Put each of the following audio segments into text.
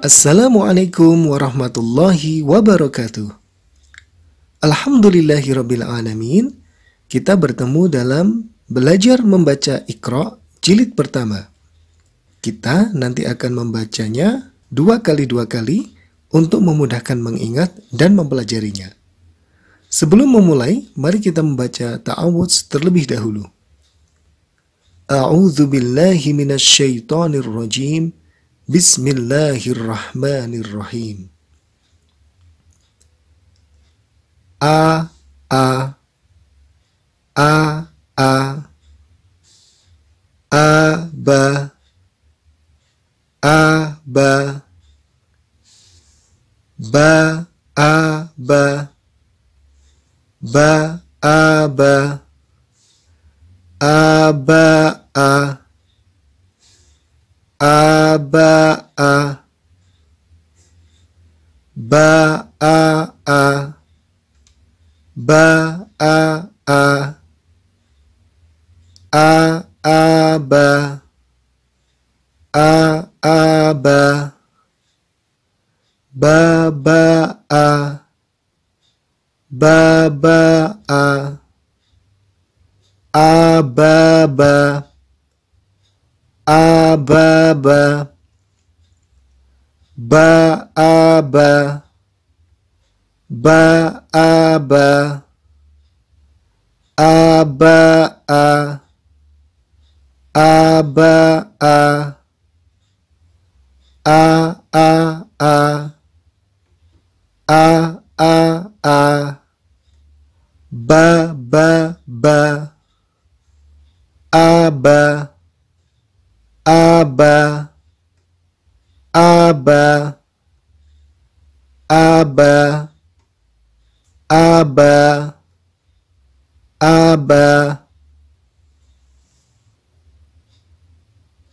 Assalamualaikum warahmatullahi wabarakatuh. Alhamdulillahirabbil alamin. Kita bertemu dalam belajar membaca Iqra jilid pertama. Kita nanti akan membacanya dua kali dua kali untuk memudahkan mengingat dan mempelajarinya. Sebelum memulai, mari kita membaca ta'awudz terlebih dahulu. A'udzubillahiminasyaitonirrojim rajim. بسم الله الرحمن الرحيم آ آ آ آ آبا آبا با آبا با آبا آباء aba a, a a, a a, a a a ba ba ba ba ba ba ba, ba ba ba, ba, ba ba. a ba ba ba a ba ba a ba a ba a a ba a a a a a a a ba ba ba a ba aba aba aba aba aba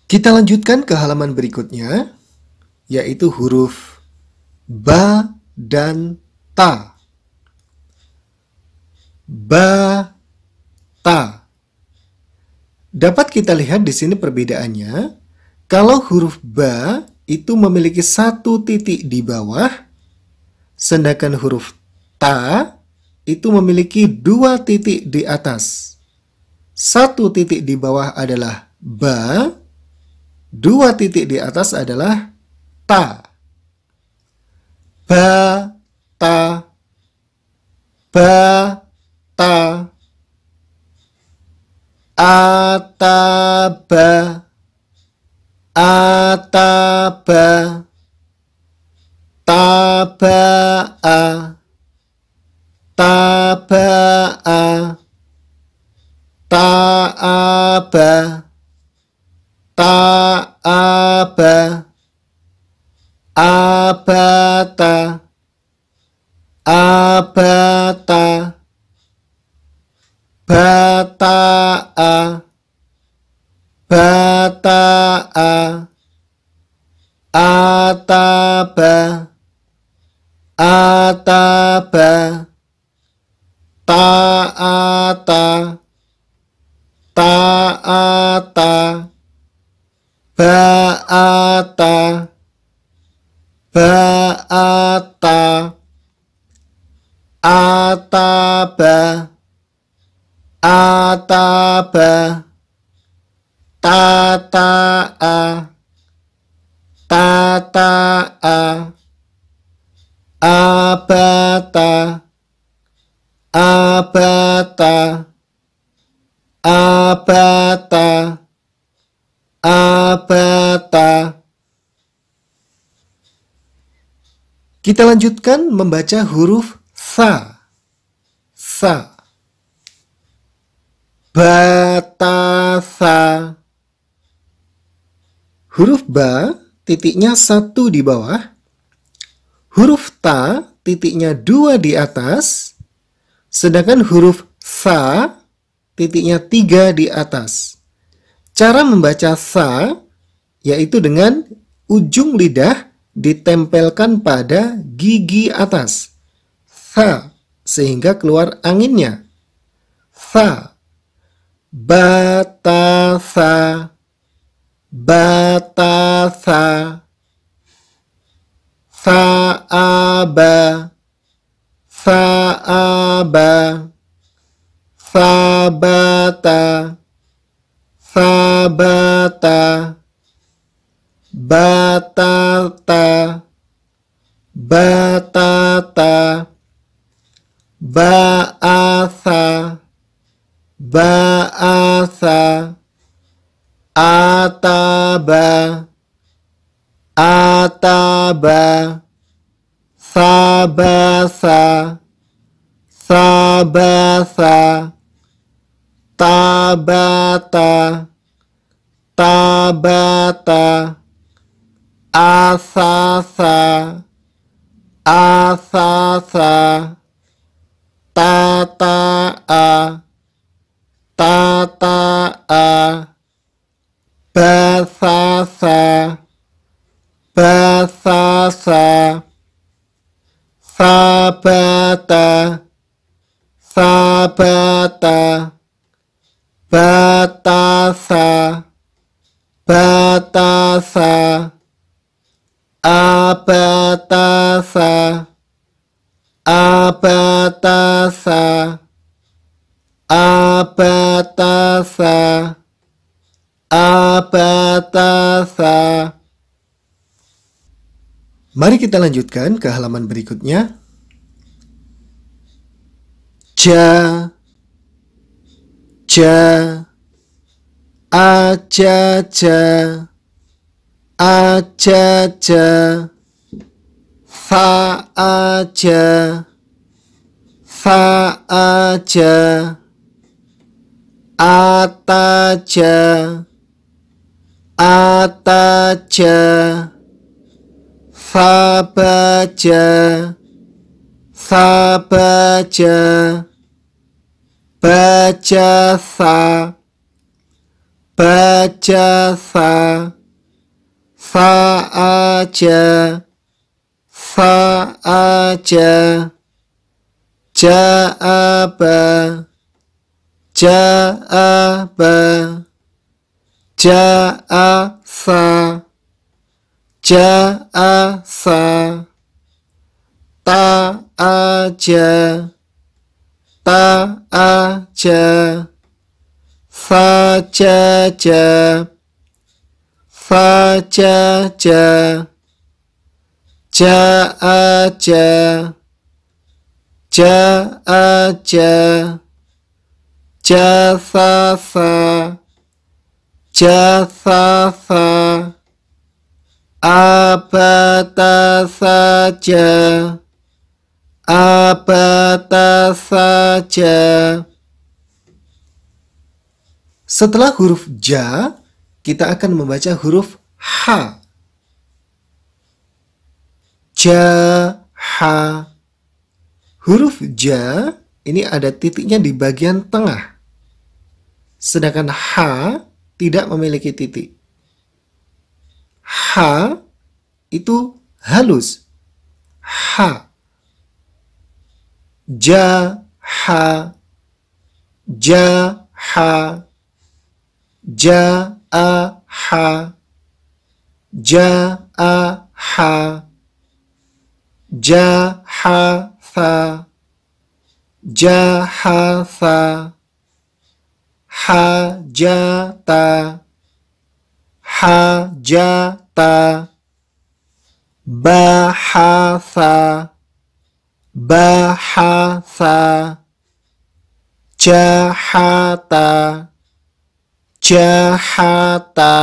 Kita lanjutkan ke halaman berikutnya yaitu huruf ba dan ta. Ba ta Dapat kita lihat di sini perbedaannya. Kalau huruf ba itu memiliki satu titik di bawah, sedangkan huruf ta itu memiliki dua titik di atas. Satu titik di bawah adalah ba, dua titik di atas adalah ta. Ba, ta, ba, ataba ataba tabaa tabaa taaba taaba abata abata bataa bataa ataba ataba taata taata baata baata ata ta tataa a abata abata abata abata kita lanjutkan membaca huruf sa sa batasa. Huruf ba titiknya satu di bawah, huruf ta titiknya dua di atas, sedangkan huruf sa titiknya tiga di atas. Cara membaca sa yaitu dengan ujung lidah ditempelkan pada gigi atas. Sa sehingga keluar anginnya. Sa batasa batasa saaba saaba sabata sabata batata batata baasa ba'atha ataba ataba sabasa sabasa tabata tabata asasa asasa tataa tata a basasa basasa sabata sabata batasa batasa abatasa abatasa abatasa abatasa Mari kita lanjutkan ke halaman berikutnya. Ja ja aja ja aja ja sa aja sa aja ataja ataja sabaja sabaja baca sa baca sa saaja saaja jaaba Ja'aba Ja'asa Ja'asa Ta'aja Ta'aja Sajaja Sajaja Ja'aja Ja'aja jasasa jasasa abata saja abata saja setelah huruf ja kita akan membaca huruf h ja ha huruf ja ini ada titiknya di bagian tengah sedangkan H tidak memiliki titik. H itu halus. H. Ja, H. Ja, H. Ja, A, H. Ja, A, H. Ja, H, Tha. Ja, H, Tha hajata hajata bahasa bahasa jahata jahata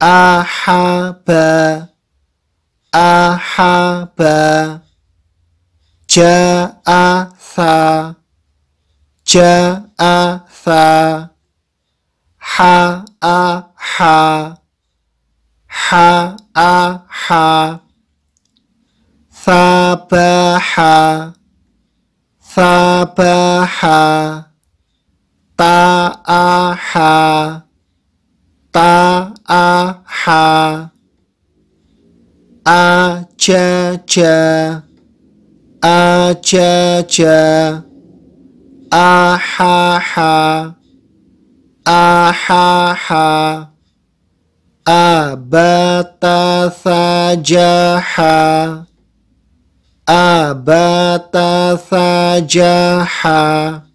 ahaba ahaba jaasa ja'a tha ha'a ha ha'a ha ha sabaha sabaha ta'aha a ajaja ja. أحاحا أحاحا أبت ثجحا أبت ثجحا